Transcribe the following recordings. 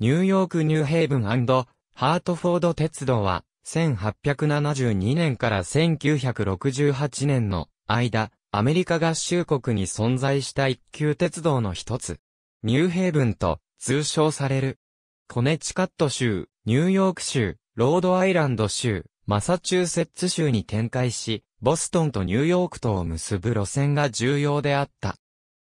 ニューヨークニューヘイブンハートフォード鉄道は、1872年から1968年の間、アメリカ合衆国に存在した一級鉄道の一つ。ニューヘイブンと通称される。コネチカット州、ニューヨーク州、ロードアイランド州、マサチューセッツ州に展開し、ボストンとニューヨークとを結ぶ路線が重要であった。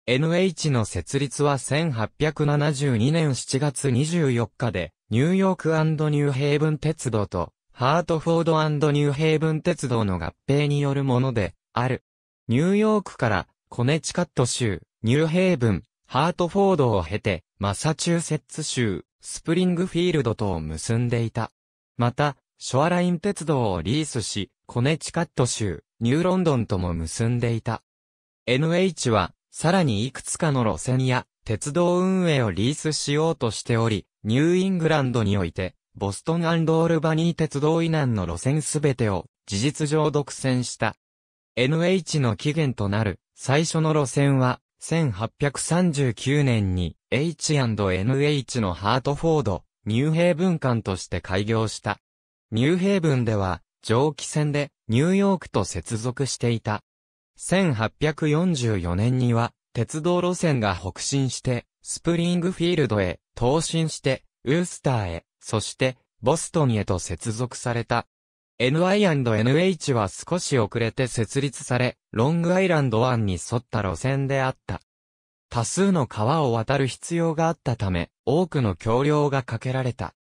NH の設立は1872年7月24日で、ニューヨークニューヘイブン鉄道と、ハートフォードニューヘイブン鉄道の合併によるもので、ある。ニューヨークから、コネチカット州、ニューヘイブン、ハートフォードを経て、マサチューセッツ州、スプリングフィールドとを結んでいた。また、ショアライン鉄道をリースし、コネチカット州、ニューロンドンとも結んでいた。NH は、さらにいくつかの路線や鉄道運営をリースしようとしており、ニューイングランドにおいて、ボストンオルバニー鉄道以南の路線すべてを事実上独占した。NH の起源となる最初の路線は、1839年に H&NH のハートフォード、ニューヘイブン間として開業した。ニューヘイブンでは、蒸気船でニューヨークと接続していた1844年には、鉄道路線が北進して、スプリングフィールドへ、東進して、ウースターへ、そして、ボストンへと接続された。NI&NH は少し遅れて設立され、ロングアイランド湾に沿った路線であった。多数の川を渡る必要があったため、多くの橋梁がかけられた。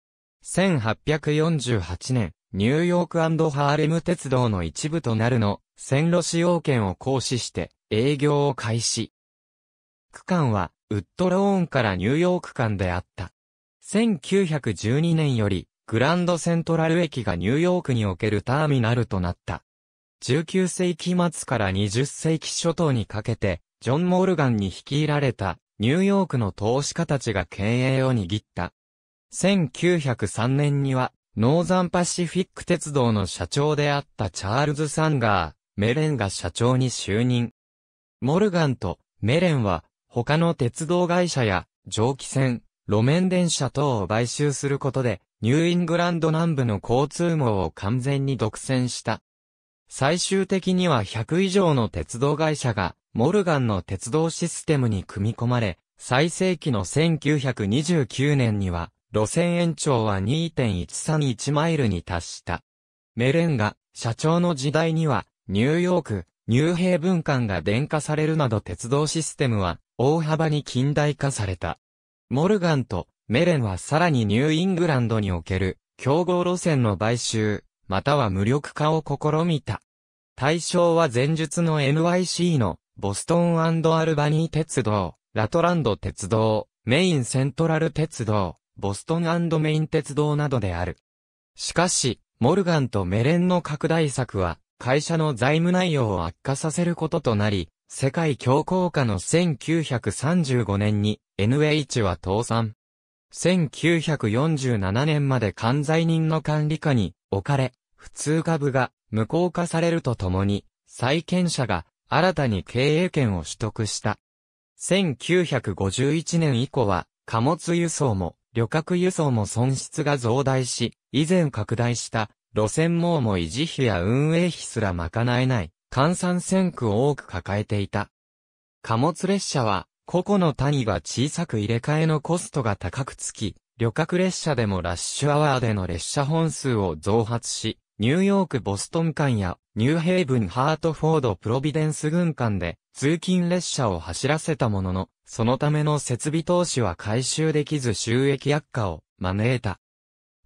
1848年、ニューヨークハーレム鉄道の一部となるの、線路使用権を行使して営業を開始。区間はウッドローンからニューヨーク間であった。1912年よりグランドセントラル駅がニューヨークにおけるターミナルとなった。19世紀末から20世紀初頭にかけて、ジョン・モールガンに率いられたニューヨークの投資家たちが経営を握った。1903年には、ノーザンパシフィック鉄道の社長であったチャールズ・サンガー、メレンが社長に就任。モルガンとメレンは他の鉄道会社や蒸気船、路面電車等を買収することでニューイングランド南部の交通網を完全に独占した。最終的には100以上の鉄道会社がモルガンの鉄道システムに組み込まれ、最盛期の1929年には路線延長は2.131マイルに達した。メレンが社長の時代にはニューヨーク、ニューヘイブン間が電化されるなど鉄道システムは大幅に近代化された。モルガンとメレンはさらにニューイングランドにおける競合路線の買収、または無力化を試みた。対象は前述の NYC のボストンアルバニー鉄道、ラトランド鉄道、メインセントラル鉄道、ボストンメイン鉄道などである。しかし、モルガンとメレンの拡大策は、会社の財務内容を悪化させることとなり、世界恐慌下の1935年に NH は倒産。1947年まで関財人の管理下に置かれ、普通株が無効化されるとともに、債権者が新たに経営権を取得した。1951年以降は、貨物輸送も旅客輸送も損失が増大し、以前拡大した路線網も維持費や運営費すら賄えない、換算線区を多く抱えていた。貨物列車は、個々の谷が小さく入れ替えのコストが高くつき、旅客列車でもラッシュアワーでの列車本数を増発し、ニューヨーク・ボストン間や、ニューヘイブン・ハートフォード・プロビデンス軍間で、通勤列車を走らせたものの、そのための設備投資は回収できず収益悪化を招いた。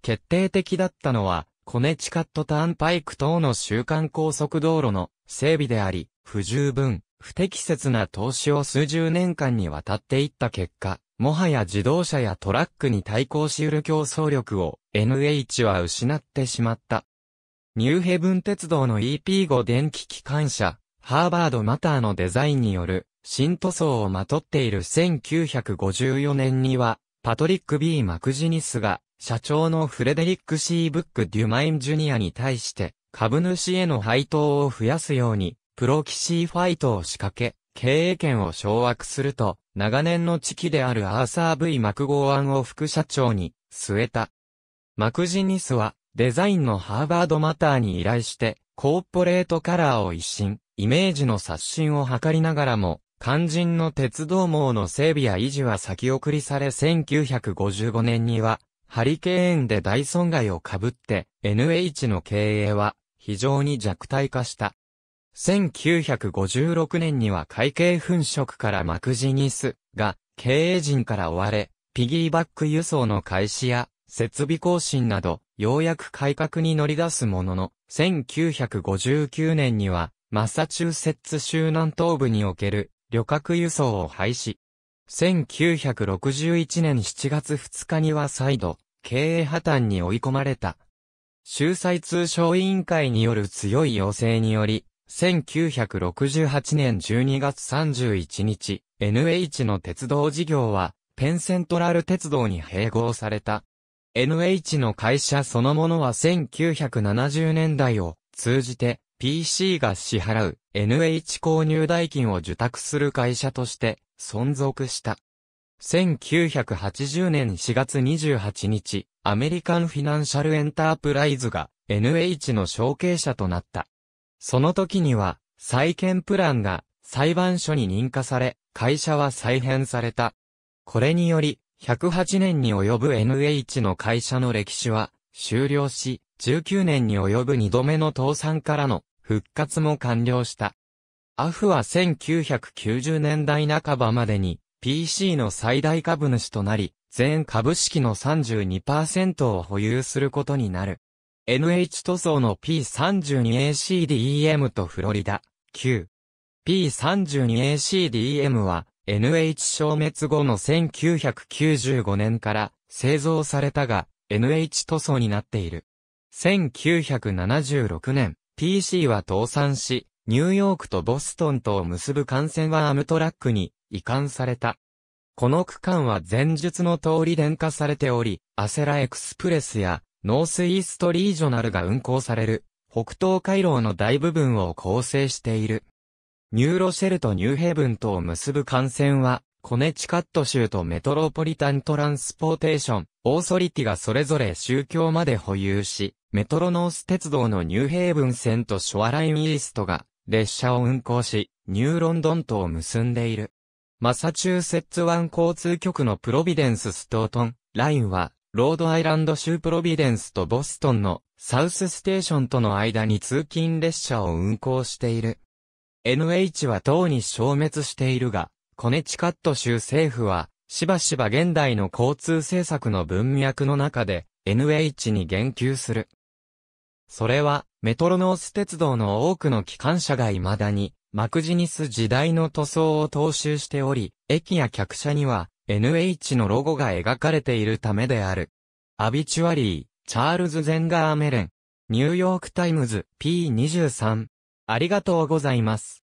決定的だったのは、コネチカットターンパイク等の週間高速道路の整備であり、不十分、不適切な投資を数十年間にわたっていった結果、もはや自動車やトラックに対抗し得る競争力を NH は失ってしまった。ニューヘブン鉄道の EP5 電気機関車、ハーバード・マターのデザインによる新塗装をまとっている1954年には、パトリック・ B・ マクジニスが社長のフレデリック・シー・ブック・デュマイン・ジュニアに対して、株主への配当を増やすように、プロキシーファイトを仕掛け、経営権を掌握すると、長年の知己であるアーサー・ V・ マクゴーアンを副社長に、据えた。マクジニスは、デザインのハーバード・マターに依頼して、コーポレートカラーを一新、イメージの刷新を図りながらも、肝心の鉄道網の整備や維持は先送りされ1955年には、ハリケーンで大損害をかぶって NH の経営は非常に弱体化した。1956年には会計粉飾からマクジニスが経営陣から追われ、ピギーバック輸送の開始や設備更新など、ようやく改革に乗り出すものの、1959年にはマサチューセッツ州南東部における旅客輸送を廃止。1961年7月2日には再度、経営破綻に追い込まれた。秀才通商委員会による強い要請により、1968年12月31日、NH の鉄道事業は、ペンセントラル鉄道に併合された。NH の会社そのものは1970年代を通じて PC が支払う NH 購入代金を受託する会社として存続した。1980年4月28日、アメリカンフィナンシャルエンタープライズが NH の承継者となった。その時には、再建プランが裁判所に認可され、会社は再編された。これにより、108年に及ぶ NH の会社の歴史は終了し、19年に及ぶ2度目の倒産からの復活も完了した。アフは1990年代半ばまでに PC の最大株主となり、全株式の32%を保有することになる。NH 塗装の P32ACDEM とフロリダ、Q。P32ACDEM は NH 消滅後の1995年から製造されたが NH 塗装になっている。1976年、PC は倒産し、ニューヨークとボストンとを結ぶ幹線はアムトラックに移管された。この区間は前述の通り電化されており、アセラエクスプレスやノースイーストリージョナルが運行される北東回廊の大部分を構成している。ニューロシェルとニューヘブンとを結ぶ幹線は、コネチカット州とメトロポリタントランスポーテーション、オーソリティがそれぞれ宗教まで保有し、メトロノース鉄道のニューヘイブン線とショアラインイーストが列車を運行し、ニューロンドンとを結んでいる。マサチューセッツ湾交通局のプロビデンスストートンラインは、ロードアイランド州プロビデンスとボストンのサウスステーションとの間に通勤列車を運行している。NH は党に消滅しているが、コネチカット州政府は、しばしば現代の交通政策の文脈の中で、NH に言及する。それは、メトロノース鉄道の多くの機関車が未だに、マクジニス時代の塗装を踏襲しており、駅や客車には、NH のロゴが描かれているためである。アビチュアリー、チャールズ・ゼンガーメレン、ニューヨーク・タイムズ、P23。ありがとうございます。